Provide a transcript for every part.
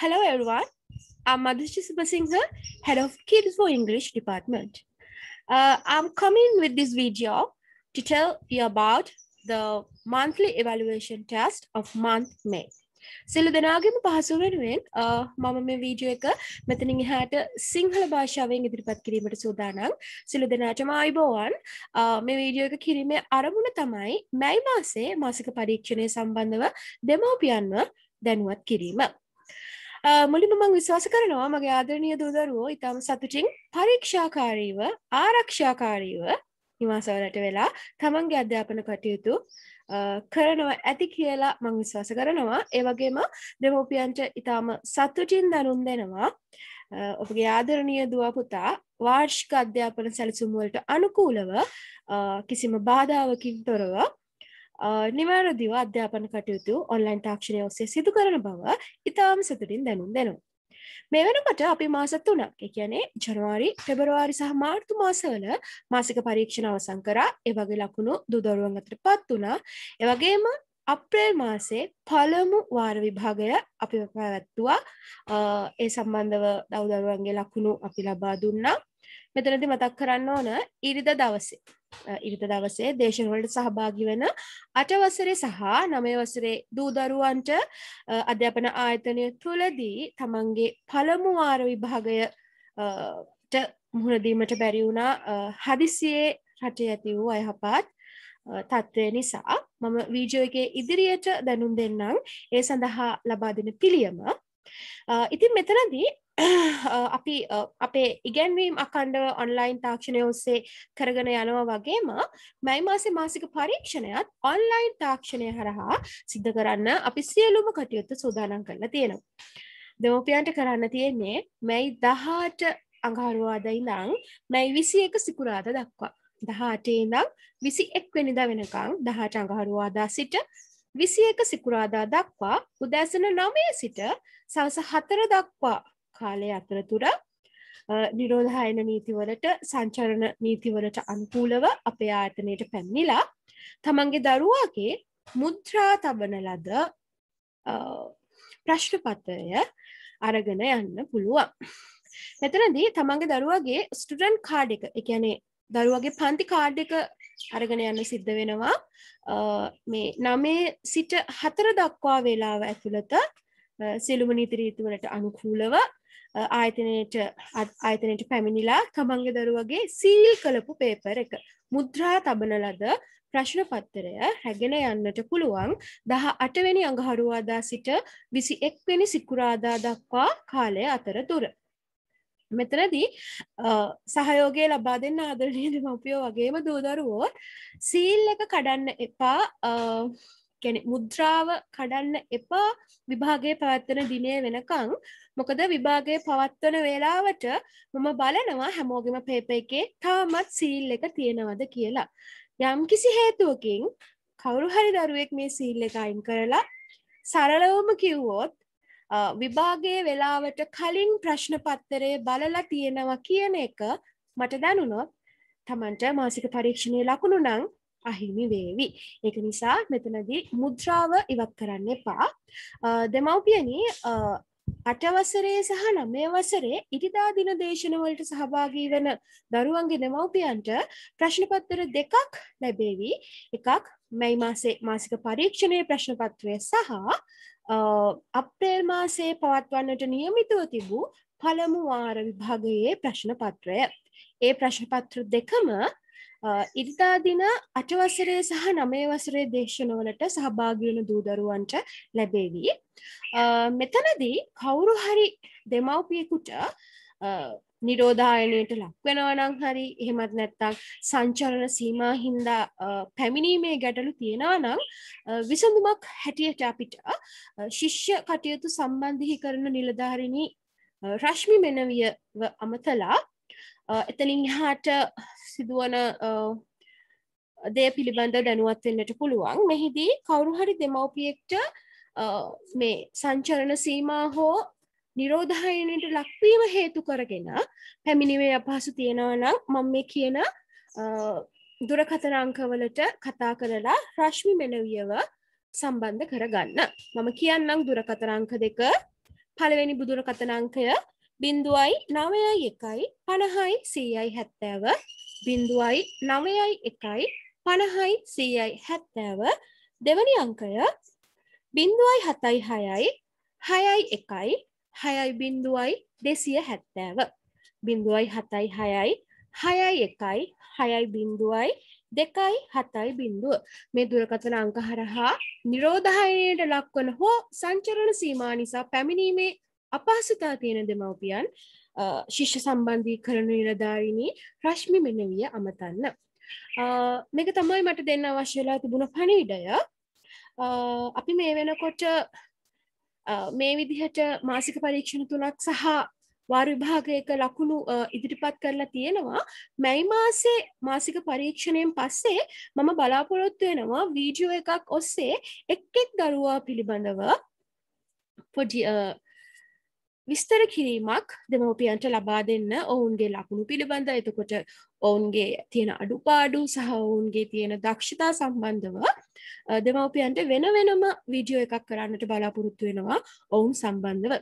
Hello everyone, I'm Madhushi Singha, Head of Kids for English Department. Uh, I'm coming with this video to tell you about the monthly evaluation test of month May. සිල්ල දෙනාගම පහසු වෙනුවෙන් uh, මම මේ video එක මෙතනින් එහාට සිංහල භාෂාවෙන් ඉදිරිපත් කිරීමට සූදානම් සිළු දෙනාටම අයිබෝවන් uh, මේ වීඩියෝ එක කිරීමේ අරමුණ තමයි මැයි මාසේ මාසික පරීක්ෂණය සම්බන්ධව දෙමෝපියන්ව දැනුවත් කිරීම. මුලිම මං විශවාස කරනවා මගේ ආදරණය දූදරුවෝ ඉතාම සතුටින් පරීක්ෂාකාරීව ආරක්ෂාකාරීව නිවාසවලට වෙලා තමන්ගේ අධ්‍යාපන කටයුතු කරනව ඇති කියලා මං විශ්වාස කරනවා ඒවගේම දෙමෝපියන්ට ඉතාම සතුටින් දනුම් දෙනවා ඔපගේ ආදරණය දුවපුතා වාර්ෂික අධ්‍යාපන සැලසුම්වලට අනුකූලව කිසිම බාධාවකින් තොරව නිවාරදිව අධ්‍යාපන කටයුතු ඔන්ලයින් තාක්ෂණය ඔස්සේ සිදු කරන බව ඉතාම සතුටින් දැනුම් දෙනවා. මේ වෙනකොට අපි මාස තුනක් එකනේ ජනවාරි පෙබරවාරි සහ මාර්තු මාසවල මාසික පරීක්ෂණ අවසන් කරා එවගේ ලකුණු දුදොරුවන් අතට පත් වුණා එවගේම අප්‍රේල් මාසේ පළමු වාර විභාගය අපි පැවැත්තුවා ඒ සම්බන්ධව දවදරුවන්ගේ ලකුණු අපි ලබා දුන්නා මෙතනති මතක් කරන්න ඕන ඉරිද දවසේ ඉරිත දවසේ දේශනවලට සහභාගි වෙන අටවසරේ සහ නමයවසරේ දූදරුවන්ට අධ්‍යාපන ආයතනය තුළදී තමන්ගේ පළමුවාර විභාගය මුහුණදීමට බැරිවුණා හදිසියේ රටේ ඇති වූ අයහපාත් තත්ත්වය නිසා මම වීජෝ එක ඉදිරියට දැනුම් දෙන්නම් ඒ සඳහා ලබාදෙන පිළියම Uh, ඉතින් මෙතනදී uh, අපි uh, අපේ ඉගැන්වීම් අකණ්ඩව ඔන්ලයින් තාක්ෂණය ඔස්සේ කරගෙන යනවා වගේම මැයි මාසේ මාසික පරීක්ෂණයත් ඔන්ලයින් තාක්ෂණය හරහා සිද්ධ කරන්න අපි සියලුම කටයුත්ත සූදානම් කරලා තියෙනවා. දෙමෝපියන්ට කරන්න තියෙන්නේ මැයි දහට අඟහරුවාදයි නං මැයි විසි එක සිකුරාද දක්වා. දහටේ දම් විසි එක් වෙනිද වෙනකං දහට අඟහරුවාදා සිට විසි එක සිකුරාදා දක්වා උදැසන නමය සිට සවස හතර දක්වා කාලය අතරතුර නිරෝධහයන නීතිවලට සංචරණ නීතිවලට අන්කූලව අපේ ආයතනයට පැමිණිලා තමන්ගේ දරුවාගේ මුද්‍රා තබන ලද ප්‍රශ්නපත්වය අරගෙන යන්න පුළුවන්. මෙතනදී තමන්ගේ දරුවගේ ස්ටඩන් කාඩ් එක එකනේ දරුවගේ පන්ති කාඩ් එක අරගෙන යන්න සිද්ධ වෙනවා මේ නමේ සිට හතර දක්වා වෙලාව ඇතුළත සිළුම නිතිරීතිවලට අනුකූලව ආයතනයට ආයතනයට පැමිණිලා තමන්ගේ දරුවගේ සීල් කළපු පේපර එක මුද්‍රා තබන ලද ප්‍රශ්න පත්තරය හැගෙන යන්නට පුළුවන් දහ අටවැනි අඟහරුවාදා සිට විසි එක්වැනි සිකුරාදා දක්වා කාලය අතර තුර. මෙතනදී සහයෝගේ ලබා දෙන්න ආදරනීද මපියෝ වගේම දූදරුවෝ සීල් එක කඩන්න එපා කැනෙ මුද්‍රාව කඩන්න එපා විභාගේ පවත්වන දිනය වෙනකං මොකද විභාගේ පවත්වන වෙලාවට මම බලනවා හැමෝගෙම පේප එකේ තාමත් සීල් එක තියෙනවද කියලා. යම් කිසි හේතුවකින් කවුරු හරි දරුවෙක් මේ සීල් එක අයින් කරලා සරලවම කිව්වොත් විභාගයේ වෙලාවට කලින් ප්‍රශ්න පත්තරය බලලා තියෙනවා කියන එක මට දැනුනොත් තමන්ට මාසික පරීක්ෂණය ලකුණු නං අහිමි වේවි. ඒක නිසා මෙතනදී මුද්‍රාව ඉවත් කරන්න එපා. දෙමව්පියනි අටවසරේ සහ නමය වසරේ ඉරිදා දින දේශනවලට සහභාගී වෙන දරුවන්ගේ දෙමව්පියන්ට ප්‍රශ්නපත්තර දෙකක් ලැබේවි. එකක් මැයි මාසේ මාසික පරීක්ෂණයේ ප්‍රශ්නපත්‍රය සහ අප්‍රේල් මාසේ පවත්වන්නට නියමිතව තිබූ පළමු වාර විභාගයේ ප්‍රශ්න පත්‍රය. ඒ ප්‍රශ්නපත්‍ර දෙකම ඉරිදා දින අටවසරේ සහ නමේ වසරේ දේශනවලට සහභාගිවන දූදරුවන්ට ලැබේවී. මෙතනදී කවුරු හරි දෙමව්පියකුට නිරෝධායනයට ලක්වෙනවනං හරි එහෙමත් නැත්තක් සංචරණ සීමා හින්දා පැමිණීමේ ගැටලු තියෙනවනම් විසඳුමක් හැටියට අපිට ශිෂ්‍ය කටයුතු සම්බන්ධහි කරන නිලධාරණී රශ්මි මෙනවියව අමතලා එතනින් හාට සිදුවන දේ පිළිබඳ දැනුවත්වෙන්නට පුළුවන් මෙහිදී කවුරුහරි දෙමවපියෙක්ට මේ සංචරණ සීමා හෝ නිරෝධායනයට ලක්වීම හේතු කරගෙන පැමිණිවේ අපහසු තියෙනවනම් මම මේ කියන දුරකතනංකවලට කතා කරලා රශ්මි මෙලවියව සම්බන්ධ කරගන්න. මම කියන්නම් දුරකතරංක දෙක පළවෙනි බුදුරකතනංකය බිින්දුවයි නවයයි එකයි පණහයි සීයයි හැත්තෑව බිින්දුවයි නවයයි එකයි පණහයි සීයයි හැත්තෑව දෙවනි අංකය බිින්දුවයි හතයි හයයි හයයි එකයි හයයි බින්දුවයි දෙසිය හැත්තෑව බින්දුවයි හතයි හයයි හයයි එකයි හයයි බින්දුවයි දෙකයි හතයි බින්දුව මේ දුරකථන අංක හරහා නිරෝධහයනයට ලක්වන හෝ සංචරණ සීමා නිසා පැමිණීමේ අපහසතා තියෙන දෙමවපියන් ශිෂ්‍ය සම්බන්ධී කරන නිරධාරිණී රශ්මි මෙනවිය අමතන්න. මේක තමයි මට දෙන්න අවශ්‍යලා තිබුණ පණීඩය අපි මේ වෙනකොට මේ විදිහට මාසික පරීක්ෂණ තුනක් සහ වාර විභාගයක ලකුණු ඉදිරිපත් කරලා තියෙනවා මැයි මාසේ මාසික පරීක්ෂණයෙන් පස්සේ මම බලාපොරොත්තු වෙනවා වීඩියෝ එකක් ඔස්සේ එක් එක් දරුවා පිළිබඳව පොඩි විස්තර කිරීමක් දෙමවපියන්ට ලබා දෙන්න ඔවුන්ගේ ලකුණු පිළිබඳ එතකොට ඔවුන්ගේ තියෙන අඩුපාඩු සහ ඔවුන්ගේ තියෙන දක්ෂතා සම්බන්ධව දෙමවපියන්ට වෙන වෙනම විඩියෝ එකක් කරන්නට බලාපොරොත්තු වෙනවා ඔවුන් සම්බන්ධව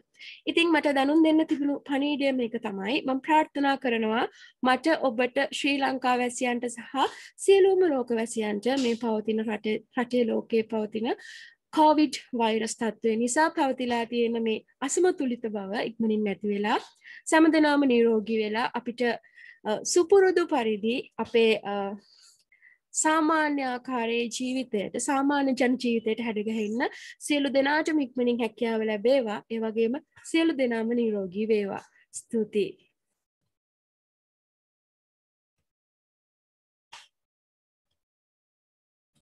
ඉතිං මට දැනුම් දෙන්න තිබුණු පනීඩියම එක තමයි මං ප්‍රාර්ථනා කරනවා මට ඔබට ශ්‍රී ලංකා වැසියන්ට සහ සියලූම ලෝක වැසියන්ට මේ පවතින රටේ ලෝකයේ පවතින කෝවිඩ් වෛරස් තත්ත්වය නිසා පවතිලා තියෙන මේ අසමතුලිත බව ඉක්මනින් නැති වෙලා සැමදනාම නිරෝගී වෙලා අපිට සුපුරුදු පරිදි අපේ සාමාන්‍ය ආකාරයේ ජීවිතයට සාමාන්‍ය ජන ජීවිතයට හැඩගැහෙන්න සියලු දෙනාටම ඉක්මනින් හැකියාව ලැබේවා ඒ වගේම සියලු දෙනාම නිරෝගී වේවා ස්තුතියි